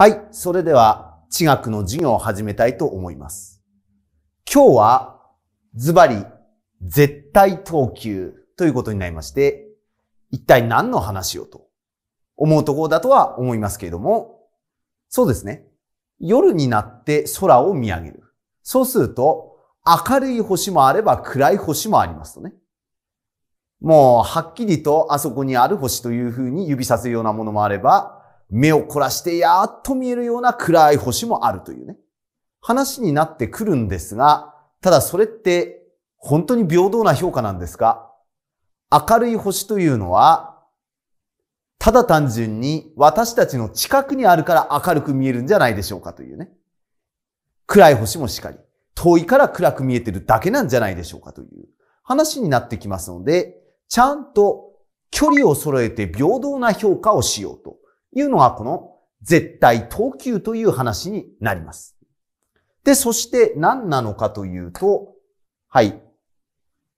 はい、それでは、地学の授業を始めたいと思います。今日は、ズバリ、絶対等級ということになりまして、一体何の話をと思うところだとは思いますけれども、そうですね。夜になって空を見上げる。そうすると、明るい星もあれば暗い星もありますとね。もう、はっきりとあそこにある星というふうに指さすようなものもあれば、目を凝らしてやっと見えるような暗い星もあるというね、話になってくるんですが、ただそれって本当に平等な評価なんですか明るい星というのは、ただ単純に私たちの近くにあるから明るく見えるんじゃないでしょうかというね。暗い星もしかり、遠いから暗く見えてるだけなんじゃないでしょうかという話になってきますので、ちゃんと距離を揃えて平等な評価をしようというのがこの絶対等級という話になります。で、そして何なのかというと、はい。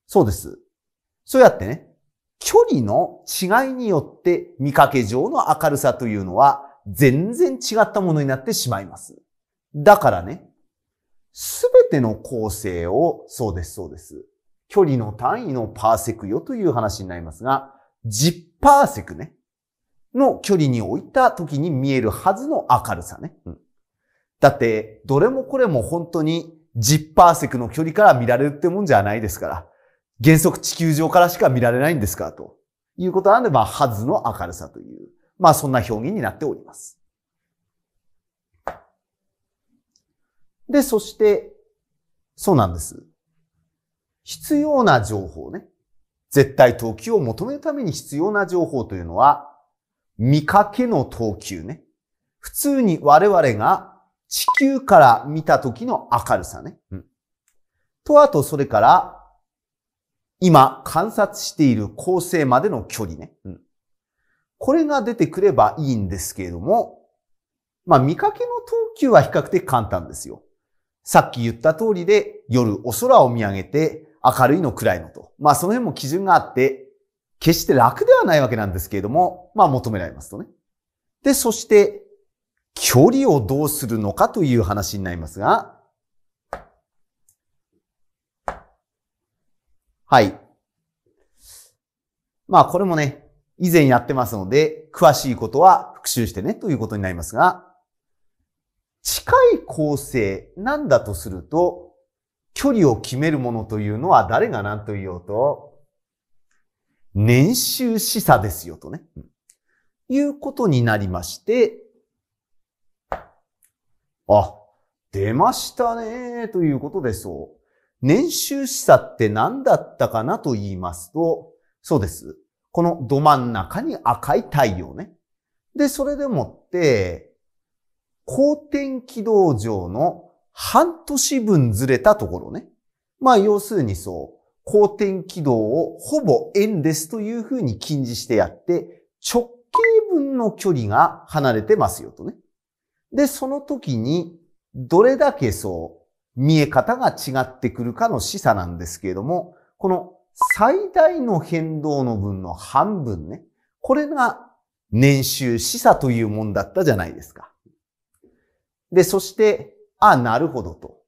そうです。そうやってね、距離の違いによって見かけ上の明るさというのは全然違ったものになってしまいます。だからね、すべての構成を、そうです、そうです。距離の単位のパーセクよという話になりますが、10パーセクね。の距離に置いた時に見えるはずの明るさね。うん、だって、どれもこれも本当に10パーセクの距離から見られるってもんじゃないですから、原則地球上からしか見られないんですから、ということなんで、まあ、はずの明るさという、まあ、そんな表現になっております。で、そして、そうなんです。必要な情報ね。絶対投機を求めるために必要な情報というのは、見かけの等級ね。普通に我々が地球から見た時の明るさね。うん、と、あと、それから、今観察している構成までの距離ね。うん、これが出てくればいいんですけれども、まあ、見かけの等級は比較的簡単ですよ。さっき言った通りで、夜お空を見上げて、明るいの暗いのと。まあ、その辺も基準があって、決して楽ではないわけなんですけれども、まあ求められますとね。で、そして、距離をどうするのかという話になりますが、はい。まあこれもね、以前やってますので、詳しいことは復習してねということになりますが、近い構成なんだとすると、距離を決めるものというのは誰が何と言おうと、年収示唆ですよとね、うん、いうことになりまして、あ、出ましたねということでそう。年収示唆って何だったかなと言いますと、そうです。このど真ん中に赤い太陽ね。で、それでもって、公転軌道上の半年分ずれたところね。まあ、要するにそう。公転軌道をほぼ円ですというふうに禁じしてやって、直径分の距離が離れてますよとね。で、その時に、どれだけそう、見え方が違ってくるかの示唆なんですけれども、この最大の変動の分の半分ね、これが年収示唆というもんだったじゃないですか。で、そして、あ、なるほどと。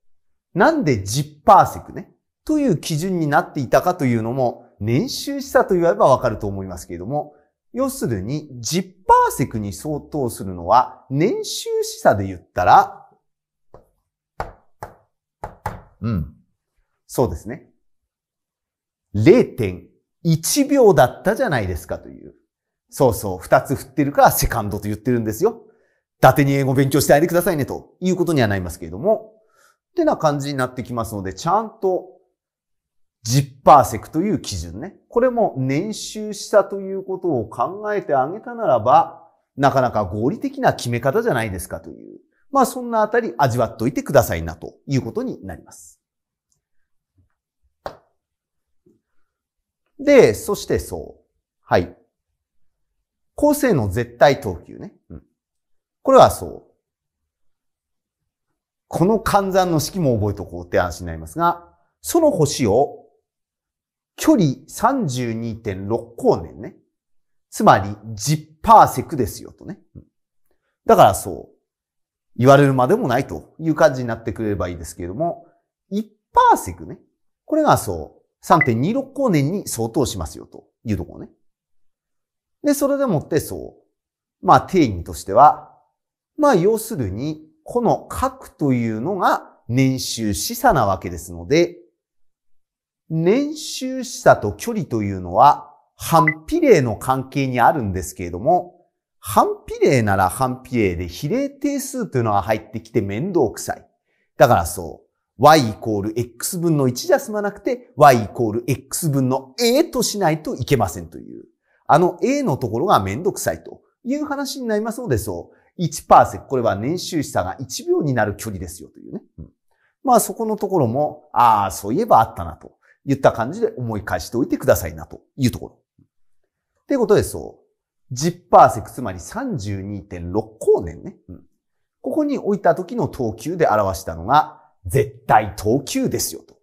なんで10セクね。という基準になっていたかというのも、年収し差と言えばわかると思いますけれども、要するに10パーセクに相当するのは、年収し差で言ったら、うん。そうですね。0.1秒だったじゃないですかという。そうそう、二つ振ってるからセカンドと言ってるんですよ。伊達に英語勉強してあげてくださいねということにはなりますけれども。ってな感じになってきますので、ちゃんと10%という基準ね。これも年収したということを考えてあげたならば、なかなか合理的な決め方じゃないですかという。まあそんなあたり味わっといてくださいなということになります。で、そしてそう。はい。構成の絶対等級ね。うん、これはそう。この換算の式も覚えておこうって話になりますが、その星を距離32.6光年ね。つまり10パーセクですよとね。だからそう、言われるまでもないという感じになってくれればいいですけれども、1パーセクね。これがそう、3.26光年に相当しますよというところね。で、それでもってそう、まあ定義としては、まあ要するに、この核というのが年収示唆なわけですので、年収視差と距離というのは反比例の関係にあるんですけれども、反比例なら反比例で比例定数というのが入ってきて面倒くさい。だからそう、y イコール x 分の1じゃ済まなくて、y イコール x 分の a としないといけませんという。あの a のところが面倒くさいという話になりますので、そう、1%セこれは年収視差が1秒になる距離ですよというね。うん、まあそこのところも、ああ、そういえばあったなと。言った感じで思い返しておいてくださいなというところ。っていうことでそう。10パーセク、つまり32.6光年ね、うん。ここに置いた時の等級で表したのが、絶対等級ですよと。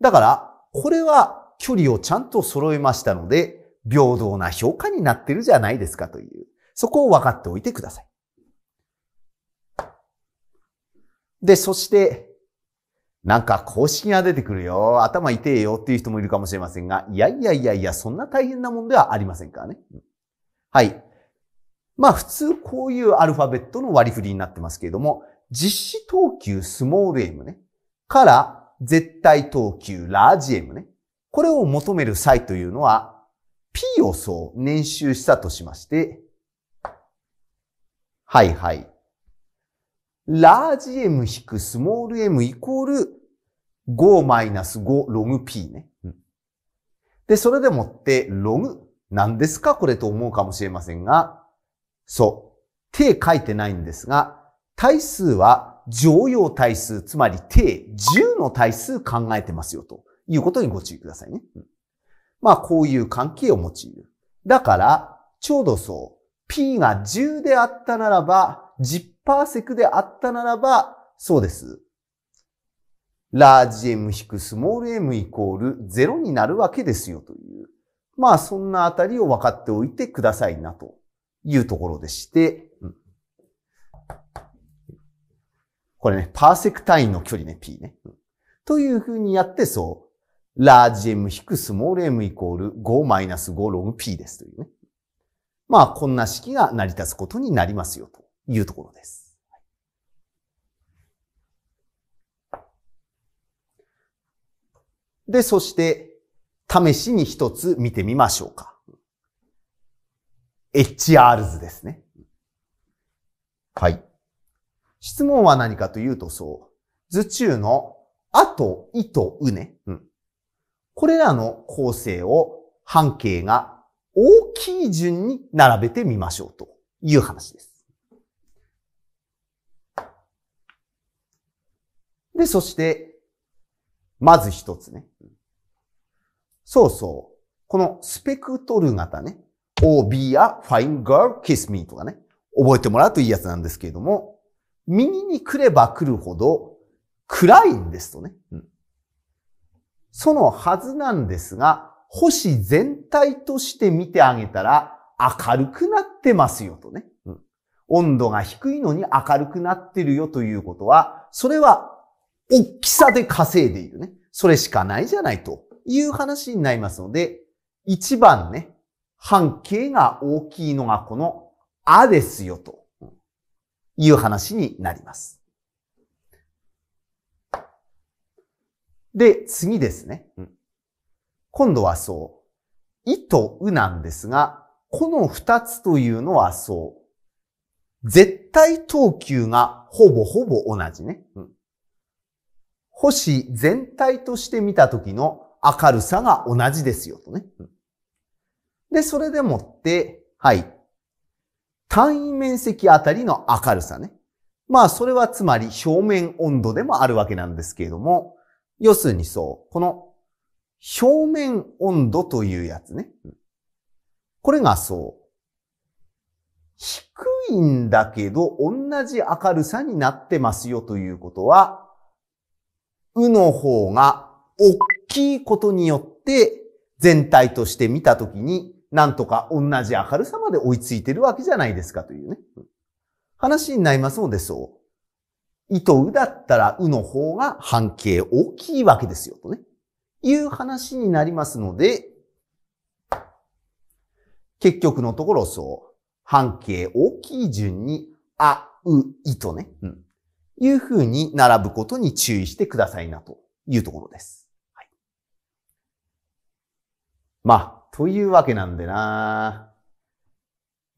だから、これは距離をちゃんと揃えましたので、平等な評価になってるじゃないですかという。そこを分かっておいてください。で、そして、なんか更新が出てくるよ、頭痛えよっていう人もいるかもしれませんが、いやいやいやいや、そんな大変なもんではありませんからね。はい。まあ普通こういうアルファベットの割り振りになってますけれども、実施等級スモール m ね、から絶対等級ラージ m ね、これを求める際というのは、P をう年収したとしまして、はいはい。ラージ M 引くスモール m イコール5-5ログ P ね。で、それでもってログ、何ですかこれと思うかもしれませんが、そう。手書いてないんですが、対数は常用対数、つまり手10の対数考えてますよということにご注意くださいね。まあ、こういう関係を用いる。だから、ちょうどそう。P が10であったならば、10パーセクであったならば、そうです。ラージ M 引くスモール M イコール0になるわけですよという。まあそんなあたりを分かっておいてくださいなというところでして、これね、パーセク単位の距離ね、P ね。というふうにやってそう、ラージ M 引くスモール M イコール5-5ログ P ですというね。まあこんな式が成り立つことになりますよというところです。で、そして、試しに一つ見てみましょうか。HR 図ですね。はい。質問は何かというとそう、図中のあと、いと、うね。うん。これらの構成を半径が大きい順に並べてみましょうという話です。で、そしてまず一つね。そうそう。このスペクトル型ね。OB や Fine Girl Kiss Me とかね。覚えてもらうといいやつなんですけれども、右に来れば来るほど暗いんですとね。うん、そのはずなんですが、星全体として見てあげたら明るくなってますよとね。うん、温度が低いのに明るくなってるよということは、それは大きさで稼いでいるね。それしかないじゃないという話になりますので、一番ね、半径が大きいのがこのあですよという話になります。で、次ですね。今度はそう。いとうなんですが、この二つというのはそう。絶対等級がほぼほぼ同じね。うん星全体として見た時の明るさが同じですよとね。で、それでもって、はい。単位面積あたりの明るさね。まあ、それはつまり表面温度でもあるわけなんですけれども、要するにそう、この表面温度というやつね。これがそう。低いんだけど、同じ明るさになってますよということは、うの方が大きいことによって全体として見たときになんとか同じ明るさまで追いついてるわけじゃないですかというね。話になりますのでそう。いとうだったらうの方が半径大きいわけですよとね。いう話になりますので、結局のところそう。半径大きい順に、あ、う、いとね。うん。いうふうに並ぶことに注意してくださいなというところです。はい、まあ、というわけなんでな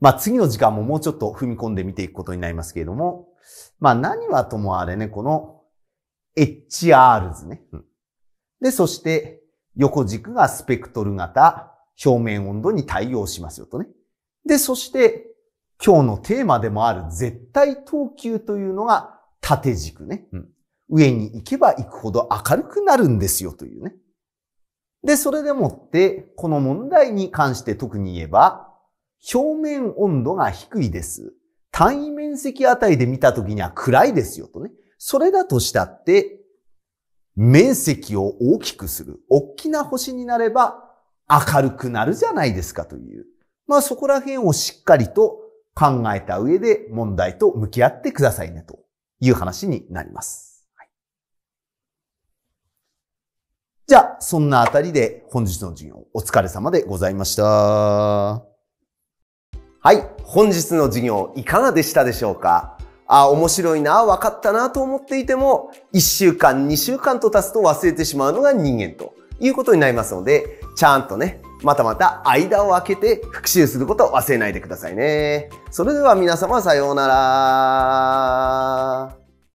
まあ次の時間ももうちょっと踏み込んで見ていくことになりますけれども、まあ何はともあれね、この h r 図ね。で、そして横軸がスペクトル型、表面温度に対応しますよとね。で、そして今日のテーマでもある絶対等級というのが縦軸ね、うん、上に行けば行くほど明るくなるんですよというね。で、それでもって、この問題に関して特に言えば、表面温度が低いです。単位面積値で見たときには暗いですよとね。それだとしたって、面積を大きくする、大きな星になれば明るくなるじゃないですかという。まあそこら辺をしっかりと考えた上で問題と向き合ってくださいねと。いう話になります。はい、じゃあ、そんなあたりで本日の授業お疲れ様でございました。はい、本日の授業いかがでしたでしょうかあ、面白いな、分かったなと思っていても、1週間、2週間と経つと忘れてしまうのが人間ということになりますので、ちゃんとね、またまた間を空けて復習することを忘れないでくださいね。それでは皆様さようなら。